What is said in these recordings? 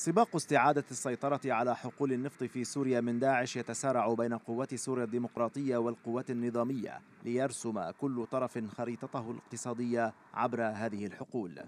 سباق استعادة السيطرة على حقول النفط في سوريا من داعش يتسارع بين قوات سوريا الديمقراطية والقوات النظامية ليرسم كل طرف خريطته الاقتصادية عبر هذه الحقول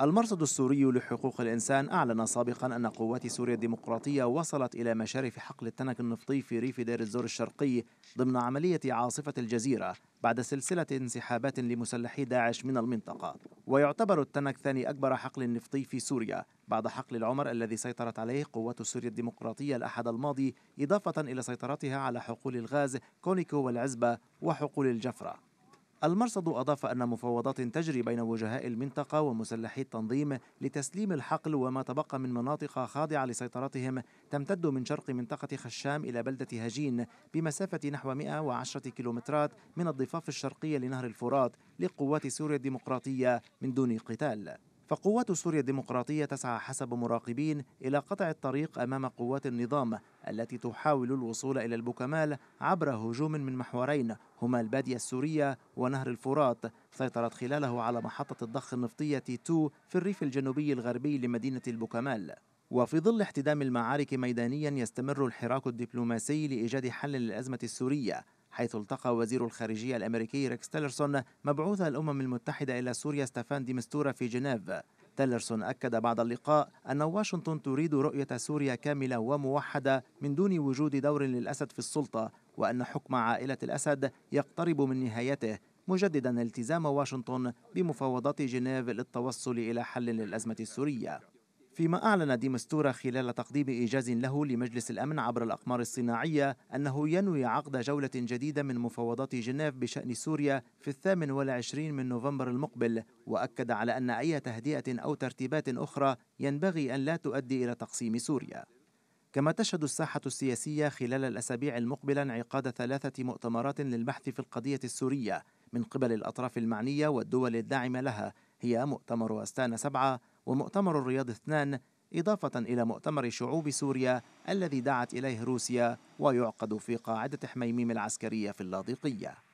المرصد السوري لحقوق الإنسان أعلن سابقا أن قوات سوريا الديمقراطية وصلت إلى مشارف حقل التنك النفطي في ريف دير الزور الشرقي ضمن عملية عاصفة الجزيرة بعد سلسلة انسحابات لمسلحي داعش من المنطقة ويعتبر التنك ثاني أكبر حقل نفطي في سوريا بعد حقل العمر الذي سيطرت عليه قوات سوريا الديمقراطية الأحد الماضي إضافة إلى سيطرتها على حقول الغاز كونيكو والعزبة وحقول الجفرة المرصد أضاف أن مفاوضات تجري بين وجهاء المنطقة ومسلحي التنظيم لتسليم الحقل وما تبقى من مناطق خاضعة لسيطرتهم تمتد من شرق منطقة خشام إلى بلدة هجين بمسافة نحو 110 كيلومترات من الضفاف الشرقية لنهر الفرات لقوات سوريا الديمقراطية من دون قتال فقوات سوريا الديمقراطية تسعى حسب مراقبين إلى قطع الطريق أمام قوات النظام التي تحاول الوصول إلى البوكمال عبر هجوم من محورين هما البادية السورية ونهر الفرات سيطرت خلاله على محطة الضخ النفطية تو في الريف الجنوبي الغربي لمدينة البوكمال وفي ظل احتدام المعارك ميدانيا يستمر الحراك الدبلوماسي لإيجاد حل للأزمة السورية حيث التقى وزير الخارجية الأمريكي ريكس تيلرسون مبعوث الأمم المتحدة إلى سوريا ستافان ديمستورا في جنيف تيلرسون أكد بعد اللقاء أن واشنطن تريد رؤية سوريا كاملة وموحدة من دون وجود دور للأسد في السلطة وأن حكم عائلة الأسد يقترب من نهايته مجددا التزام واشنطن بمفاوضات جنيف للتوصل إلى حل للأزمة السورية فيما أعلن ديمستورا خلال تقديم إيجاز له لمجلس الأمن عبر الأقمار الصناعية أنه ينوي عقد جولة جديدة من مفاوضات جنيف بشأن سوريا في الثامن والعشرين من نوفمبر المقبل وأكد على أن أي تهدئة أو ترتيبات أخرى ينبغي أن لا تؤدي إلى تقسيم سوريا كما تشهد الساحة السياسية خلال الأسابيع المقبلة انعقاد ثلاثة مؤتمرات للبحث في القضية السورية من قبل الأطراف المعنية والدول الداعمة لها هي مؤتمر أستانا سبعة ومؤتمر الرياض اثنان إضافة إلى مؤتمر شعوب سوريا الذي دعت إليه روسيا ويعقد في قاعدة حميميم العسكرية في اللاذقية